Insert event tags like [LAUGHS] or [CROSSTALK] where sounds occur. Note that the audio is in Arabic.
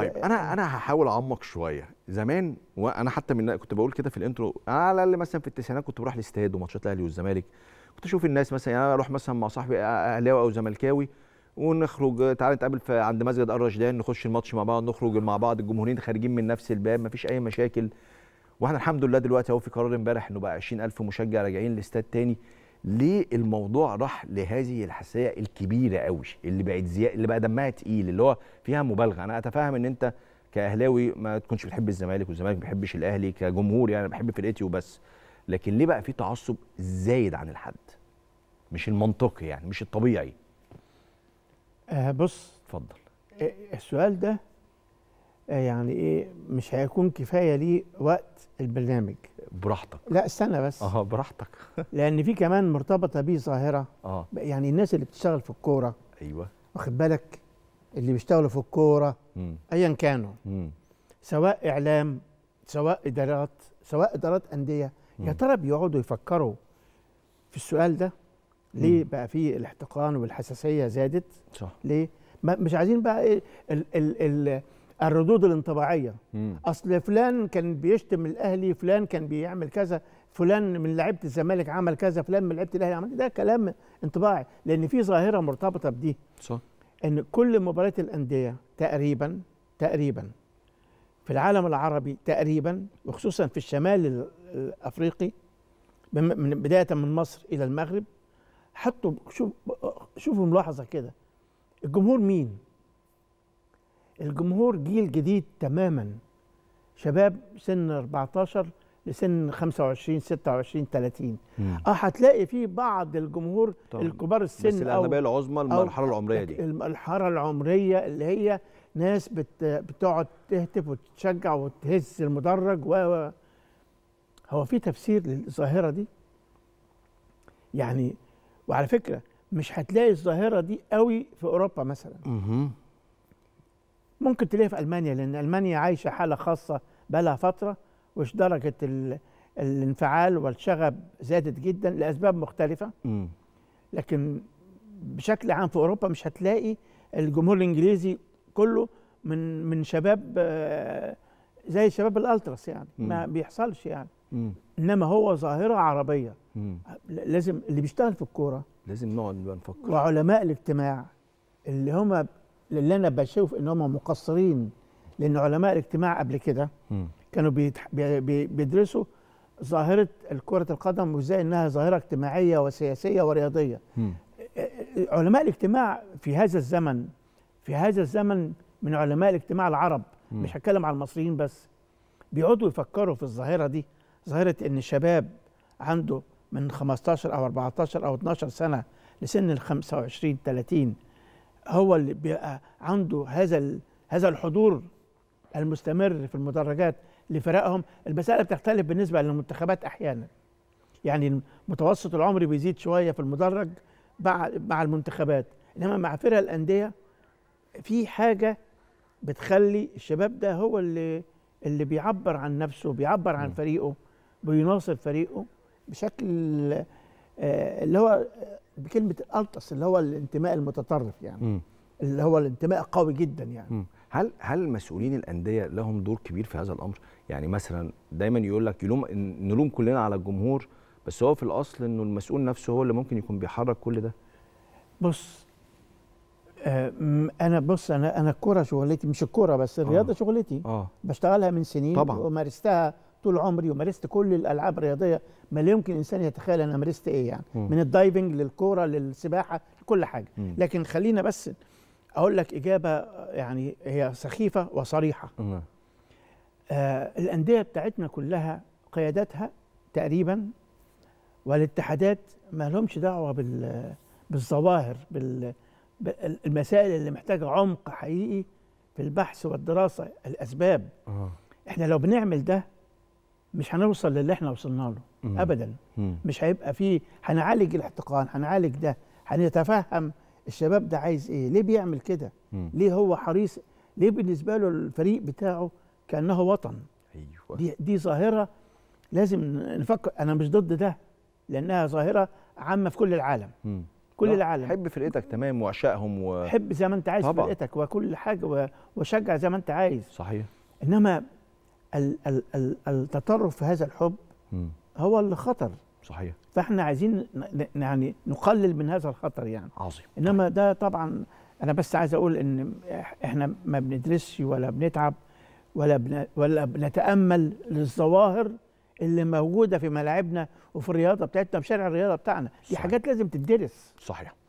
طيب يعني انا انا هحاول اعمق شويه زمان وانا حتى من كنت بقول كده في الانترو على الاقل مثلا في التسعينات كنت بروح الاستاد وماتشات الاهلي والزمالك كنت اشوف الناس مثلا يعني انا اروح مثلا مع صاحبي اهلاوي او زملكاوي ونخرج تعالى نتقابل في عند مسجد الرشدان نخش الماتش مع بعض نخرج مع بعض الجمهورين خارجين من نفس الباب مفيش اي مشاكل واحنا الحمد لله دلوقتي اهو في قرار امبارح انه بقى 20000 مشجع راجعين الاستاد تاني ليه الموضوع راح لهذه الحساسيه الكبيره قوي اللي بقت زي... اللي بقى دمها تقيل اللي هو فيها مبالغه انا اتفهم ان انت كاهلاوي ما تكونش بتحب الزمالك والزمالك ما بيحبش الاهلي كجمهور يعني بحب فرقتي وبس لكن ليه بقى في تعصب زايد عن الحد مش المنطقي يعني مش الطبيعي آه بص اتفضل آه، السؤال ده آه، يعني ايه مش هيكون كفايه ليه وقت البرنامج براحتك لا استنى بس اه براحتك [LAUGHS] لان في كمان مرتبطه بيه ظاهره اه يعني الناس اللي بتشتغل في الكوره ايوه واخد بالك اللي بيشتغلوا في الكوره ايا كانوا مم. سواء اعلام سواء ادارات سواء ادارات انديه يا ترى بيقعدوا يفكروا في السؤال ده ليه مم. بقى في الاحتقان والحساسيه زادت صح ليه مش عايزين بقى ايه ال ال ال الردود الانطباعيه اصل فلان كان بيشتم الاهلي فلان كان بيعمل كذا فلان من لعيبه الزمالك عمل كذا فلان من لعيبه الاهلي عمل ده كلام انطباعي لان في ظاهره مرتبطه بدي صح ان كل مباريات الانديه تقريبا تقريبا في العالم العربي تقريبا وخصوصا في الشمال الافريقي من بدايه من مصر الى المغرب حطوا شوف شوفوا ملاحظه كده الجمهور مين الجمهور جيل جديد تماما شباب سن 14 لسن 25 26 30 اه هتلاقي في بعض الجمهور طبعا. الكبار السن بس الاغلبيه العظمى المرحله العمريه دي المرحله العمريه اللي هي ناس بت بتقعد تهتف وتشجع وتهز المدرج و هو في تفسير للظاهره دي يعني وعلى فكره مش هتلاقي الظاهره دي قوي في اوروبا مثلا مم. ممكن تلاقيها في المانيا لان المانيا عايشه حاله خاصه بقالها فتره وش درجه الانفعال والشغب زادت جدا لاسباب مختلفه لكن بشكل عام في اوروبا مش هتلاقي الجمهور الانجليزي كله من من شباب آه، زي شباب الالتراس يعني ما بيحصلش يعني انما هو ظاهره عربيه لازم اللي بيشتغل في الكوره لازم نقعد نفكر وعلماء الاجتماع اللي هم اللي انا بشوف ان هم مقصرين لان علماء الاجتماع قبل كده كانوا بيدرسوا ظاهره كره القدم وازاي انها ظاهره اجتماعيه وسياسيه ورياضيه م. علماء الاجتماع في هذا الزمن في هذا الزمن من علماء الاجتماع العرب م. مش هتكلم على المصريين بس بيقعدوا يفكروا في الظاهره دي ظاهره ان شباب عنده من 15 او 14 او 12 سنه لسن ال 25 30 هو اللي بيبقى عنده هذا هذا الحضور المستمر في المدرجات لفرقهم المسألة بتختلف بالنسبة للمنتخبات أحيانا يعني متوسط العمر بيزيد شوية في المدرج مع مع المنتخبات إنما مع فرق الأندية في حاجة بتخلي الشباب ده هو اللي اللي بيعبر عن نفسه بيعبر عن فريقه بيناصر فريقه بشكل آه، اللي هو آه، بكلمه الالتس اللي هو الانتماء المتطرف يعني م. اللي هو الانتماء قوي جدا يعني م. هل هل مسؤولين الانديه لهم دور كبير في هذا الامر؟ يعني مثلا دايما يقول لك يلوم نلوم كلنا على الجمهور بس هو في الاصل انه المسؤول نفسه هو اللي ممكن يكون بيحرك كل ده. بص آه، انا بص انا انا الكوره شغلتي مش الكوره بس الرياضه آه. شغلتي آه. بشتغلها من سنين طبعا ومارستها طول عمري ومارست كل الالعاب الرياضيه ما لا يمكن انسان يتخيل انا مارست ايه يعني م. من الدايفنج للكوره للسباحه لكل حاجه م. لكن خلينا بس اقول لك اجابه يعني هي سخيفه وصريحه نعم. آه الانديه بتاعتنا كلها قياداتها تقريبا والاتحادات ما لهمش دعوه بال بالظواهر بال المسائل اللي محتاجه عمق حقيقي في البحث والدراسه الاسباب آه. احنا لو بنعمل ده مش هنوصل للي احنا وصلنا له مم. ابدا مم. مش هيبقى فيه هنعالج الاحتقان هنعالج ده هنتفهم الشباب ده عايز ايه ليه بيعمل كده ليه هو حريص ليه بالنسبه له الفريق بتاعه كانه وطن ايوه دي دي ظاهره لازم نفكر انا مش ضد ده لانها ظاهره عامه في كل العالم مم. كل لا. العالم حب فرقتك تمام وعشقهم و... حب زي ما انت عايز فرقتك وكل حاجه وشجع زي ما انت عايز صحيح انما التطرف في هذا الحب هو اللي خطر صحيح فاحنا عايزين يعني نقلل من هذا الخطر يعني عظيم انما ده طبعا انا بس عايز اقول ان احنا ما بندرسش ولا بنتعب ولا بن ولا بنتامل للظواهر اللي موجوده في ملاعبنا وفي الرياضه بتاعتنا في شارع الرياضه بتاعنا دي حاجات لازم تدرس صحيح